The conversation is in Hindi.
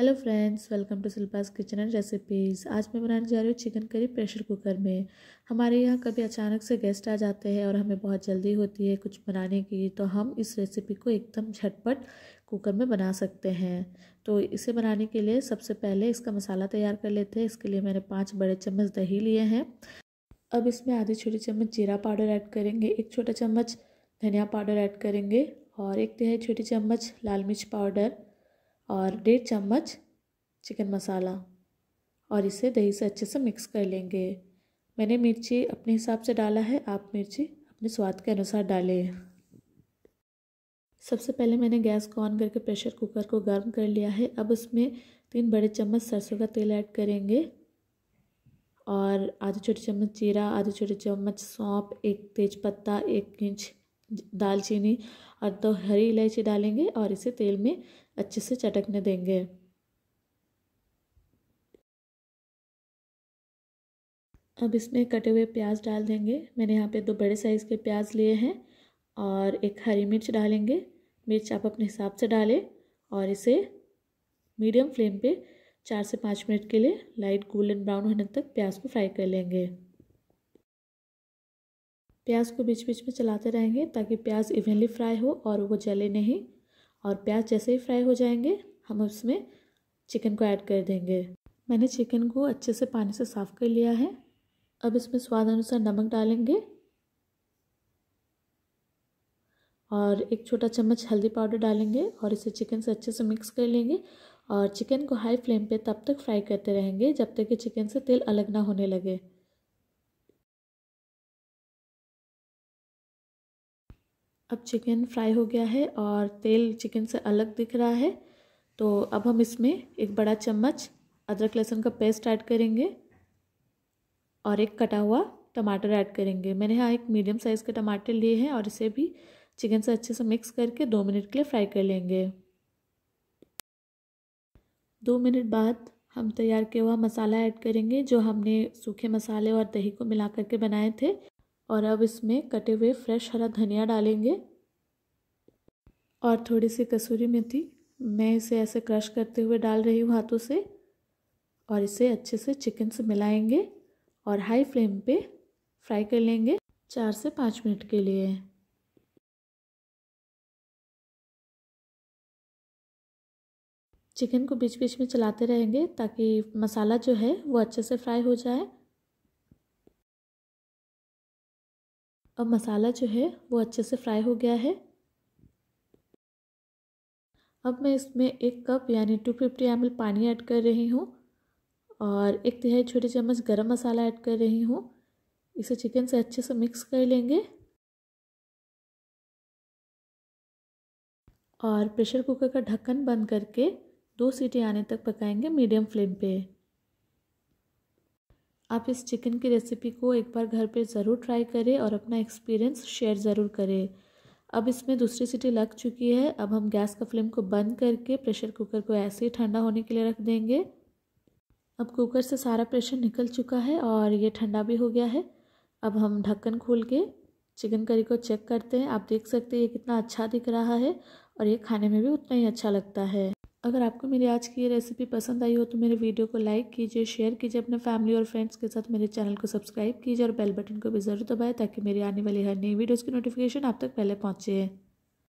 hello friends welcome to Shilpa's kitchen and recipes आज मैं बनाने जा रही हूँ चिकन करी प्रेशर कुकर में हमारे यहाँ कभी अचानक से गेस्ट आ जाते हैं और हमें बहुत जल्दी होती है कुछ बनाने की तो हम इस रेसिपी को एकदम झटपट कुकर में बना सकते हैं तो इसे बनाने के लिए सबसे पहले इसका मसाला तैयार कर लेते हैं इसके लिए मैंने पाँच बड़े चम्मच दही लिए हैं अब इसमें आधी छोटी चम्मच जीरा पाउडर ऐड करेंगे एक छोटा चम्मच धनिया पाउडर ऐड करेंगे और एक तिहाई छोटी चम्मच लाल मिर्च पाउडर और डेढ़ चम्मच चिकन मसाला और इसे दही से अच्छे से मिक्स कर लेंगे मैंने मिर्ची अपने हिसाब से डाला है आप मिर्ची अपने स्वाद के अनुसार डालें सबसे पहले मैंने गैस को ऑन करके प्रेशर कुकर को गर्म कर लिया है अब उसमें तीन बड़े चम्मच सरसों का तेल ऐड करेंगे और आधे छोटे चम्मच जीरा आधे छोटे चम्मच सौंप एक तेज़पत्ता एक इंच दालचीनी और दो हरी इलायची डालेंगे और इसे तेल में अच्छे से चटकने देंगे अब इसमें कटे हुए प्याज डाल देंगे मैंने यहाँ पे दो बड़े साइज़ के प्याज लिए हैं और एक हरी मिर्च डालेंगे मिर्च आप अपने हिसाब से डालें और इसे मीडियम फ्लेम पे चार से पाँच मिनट के लिए लाइट गोल्डन ब्राउन होने तक प्याज को फ्राई कर लेंगे प्याज को बीच बीच में चलाते रहेंगे ताकि प्याज इवनली फ्राई हो और वो जले नहीं और प्याज जैसे ही फ्राई हो जाएंगे हम उसमें चिकन को ऐड कर देंगे मैंने चिकन को अच्छे से पानी से साफ़ कर लिया है अब इसमें स्वाद अनुसार नमक डालेंगे और एक छोटा चम्मच हल्दी पाउडर डालेंगे और इसे चिकन से अच्छे से मिक्स कर लेंगे और चिकन को हाई फ्लेम पे तब तक फ्राई करते रहेंगे जब तक कि चिकन से तेल अलग ना होने लगे अब चिकन फ्राई हो गया है और तेल चिकन से अलग दिख रहा है तो अब हम इसमें एक बड़ा चम्मच अदरक लहसुन का पेस्ट ऐड करेंगे और एक कटा हुआ टमाटर ऐड करेंगे मैंने यहाँ एक मीडियम साइज़ के टमाटर लिए हैं और इसे भी चिकन से अच्छे से मिक्स करके दो मिनट के लिए फ्राई कर लेंगे दो मिनट बाद हम तैयार किया हुआ मसाला ऐड करेंगे जो हमने सूखे मसाले और दही को मिला करके बनाए थे और अब इसमें कटे हुए फ्रेश हरा धनिया डालेंगे और थोड़ी सी कसूरी मेथी मैं इसे ऐसे क्रश करते हुए डाल रही हूँ हाथों से और इसे अच्छे से चिकन से मिलाएंगे और हाई फ्लेम पे फ्राई कर लेंगे चार से पाँच मिनट के लिए चिकन को बीच बीच में चलाते रहेंगे ताकि मसाला जो है वो अच्छे से फ्राई हो जाए अब मसाला जो है वो अच्छे से फ्राई हो गया है अब मैं इसमें एक कप यानी टू फिफ्टी एम पानी ऐड कर रही हूँ और एक तिहाई छोटे चम्मच गरम मसाला ऐड कर रही हूँ इसे चिकन से अच्छे से मिक्स कर लेंगे और प्रेशर कुकर का ढक्कन बंद करके दो सीटी आने तक पकाएंगे मीडियम फ्लेम पे आप इस चिकन की रेसिपी को एक बार घर पे ज़रूर ट्राई करें और अपना एक्सपीरियंस शेयर ज़रूर करें अब इसमें दूसरी सीटी लग चुकी है अब हम गैस का फ्लेम को बंद करके प्रेशर कुकर को ऐसे ही ठंडा होने के लिए रख देंगे अब कुकर से सारा प्रेशर निकल चुका है और ये ठंडा भी हो गया है अब हम ढक्कन खोल के चिकन करी को चेक करते हैं आप देख सकते हैं ये कितना अच्छा दिख रहा है और ये खाने में भी उतना ही अच्छा लगता है अगर आपको मेरी आज की ये रेसिपी पसंद आई हो तो मेरे वीडियो को लाइक कीजिए शेयर कीजिए अपने फैमिली और फ्रेंड्स के साथ मेरे चैनल को सब्सक्राइब कीजिए और बेल बटन को भी ज़रूर दबाएँ ताकि मेरी आने वाली हर नई वीडियोज़ की नोटिफिकेशन आप तक पहले पहुँचे